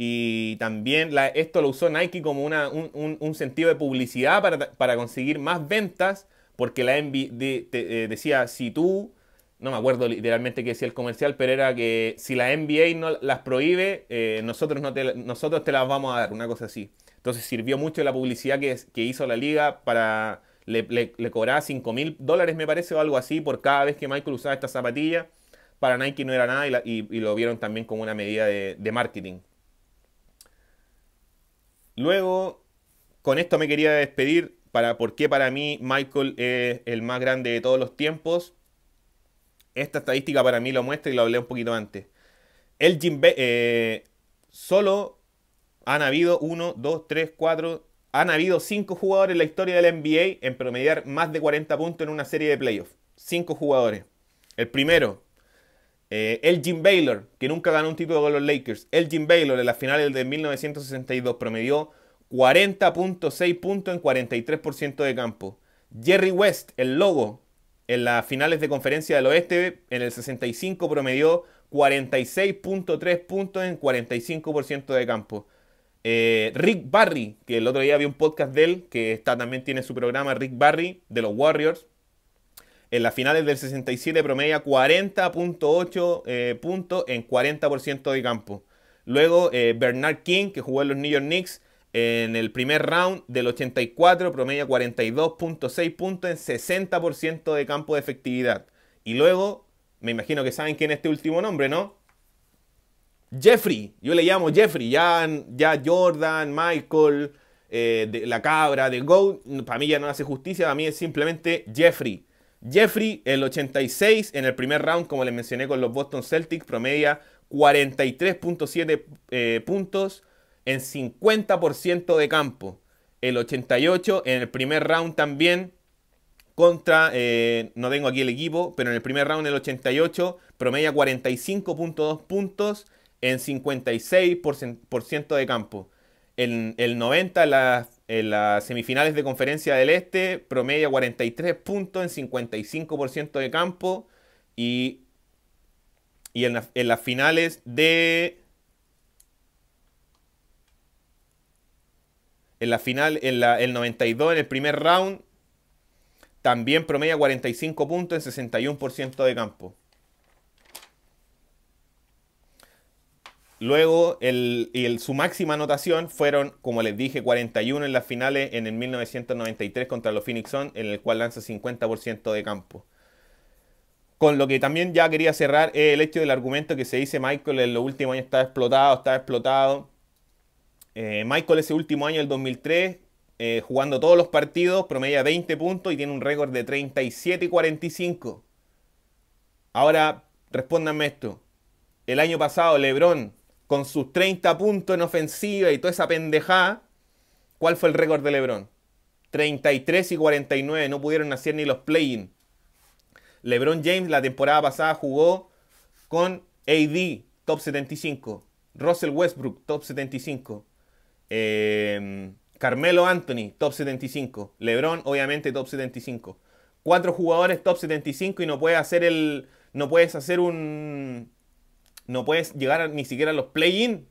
Y también esto lo usó Nike como una, un, sentido de publicidad para, conseguir más ventas, porque la NBA eh, decía, si tú, no me acuerdo literalmente qué decía el comercial, pero era que si la NBA no las prohíbe, eh, nosotros, no te, nosotros te las vamos a dar, una cosa así. Entonces sirvió mucho la publicidad que, que hizo la liga para, le, cobraba 5 mil dólares, me parece, o algo así, por cada vez que Michael usaba esta zapatilla. Para Nike no era nada y, lo vieron también como una medida de, marketing. Luego, con esto me quería despedir para por qué para mí Michael es el más grande de todos los tiempos. Esta estadística para mí lo muestra y lo hablé un poquito antes. El Jim eh, solo han habido 1, 2, 3, 4, han habido cinco jugadores en la historia del NBA en promediar más de 40 puntos en una serie de playoffs. Cinco jugadores. El primero, eh, El Jim Baylor, que nunca ganó un título con los Lakers. El Jim Baylor en las finales de 1962 promedió 40.6 puntos en 43% de campo. Jerry West, el logo, en las finales de conferencia del oeste, en el 65 promedió 46.3 puntos en 45% de campo. Eh, Rick Barry, que el otro día vi un podcast de él, que está, también tiene su programa Rick Barry de los Warriors. En las finales del 67 promedia 40.8 eh, puntos en 40% de campo. Luego eh, Bernard King, que jugó en los New York Knicks, en el primer round del 84 promedia 42.6 puntos en 60% de campo de efectividad. Y luego, me imagino que saben quién es este último nombre, ¿no? Jeffrey, yo le llamo Jeffrey, ya, Jordan, Michael, eh, de, la cabra, de Go, para mí ya no hace justicia, para mí es simplemente Jeffrey. Jeffrey, el 86 en el primer round, como les mencioné con los Boston Celtics, promedia 43.7 eh, puntos en 50% de campo. El 88 en el primer round también contra, eh, no tengo aquí el equipo, pero en el primer round el 88 promedia 45.2 puntos en 56% de campo. En el 90 en las, en las semifinales de Conferencia del Este promedia 43 puntos en 55% de campo. Y, y en, en las finales de En la final, en la, el 92, en el primer round, también promedia 45 puntos en 61% de campo. Luego, el, y su máxima anotación fueron, como les dije, 41 en las finales en el 1993 contra los Phoenix Suns, en el cual lanza 50% de campo. Con lo que también ya quería cerrar es el hecho del argumento que se dice Michael en los últimos años está explotado, está explotado. Eh, Michael ese último año, el 2003, eh, jugando todos los partidos, promedia 20 puntos y tiene un récord de 37 y 45. Ahora, respóndanme esto. El año pasado, LeBron con sus 30 puntos en ofensiva y toda esa pendejada, ¿cuál fue el récord de LeBron? 33 y 49, no pudieron hacer ni los play-in. LeBron James la temporada pasada jugó con AD, top 75. Russell Westbrook, top 75. Em, Carmelo Anthony, top 75. LeBron, obviamente, top 75. Cuatro jugadores top 75 y no puedes hacer el. No puedes hacer un no puedes llegar ni siquiera a los play-in.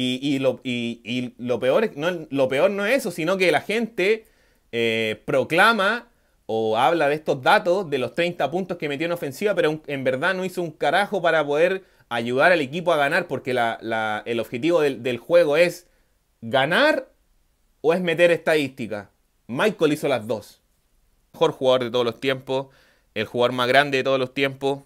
Y, lo, y, lo, peor no, lo peor no es eso, sino que la gente eh, proclama o habla de estos datos, de los 30 puntos que metió en ofensiva, pero en verdad no hizo un carajo para poder ayudar al equipo a ganar, porque el objetivo del, del, juego es ganar o es meter estadística. Michael hizo las dos. Mejor jugador de todos los tiempos, el jugador más grande de todos los tiempos.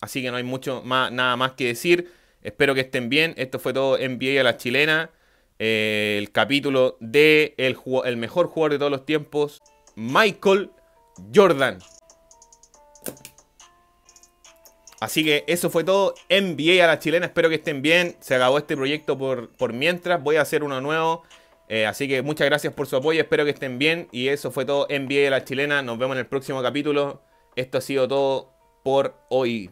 Así que no hay mucho nada más que decir. Espero que estén bien. Esto fue todo NBA a la chilena. Eh, el capítulo de el, el mejor jugador de todos los tiempos, Michael Jordan. Así que eso fue todo. NBA a la chilena. Espero que estén bien. Se acabó este proyecto por, por mientras. Voy a hacer uno nuevo. Eh, así que muchas gracias por su apoyo. Espero que estén bien. Y eso fue todo. NBA a la chilena. Nos vemos en el próximo capítulo. Esto ha sido todo por hoy.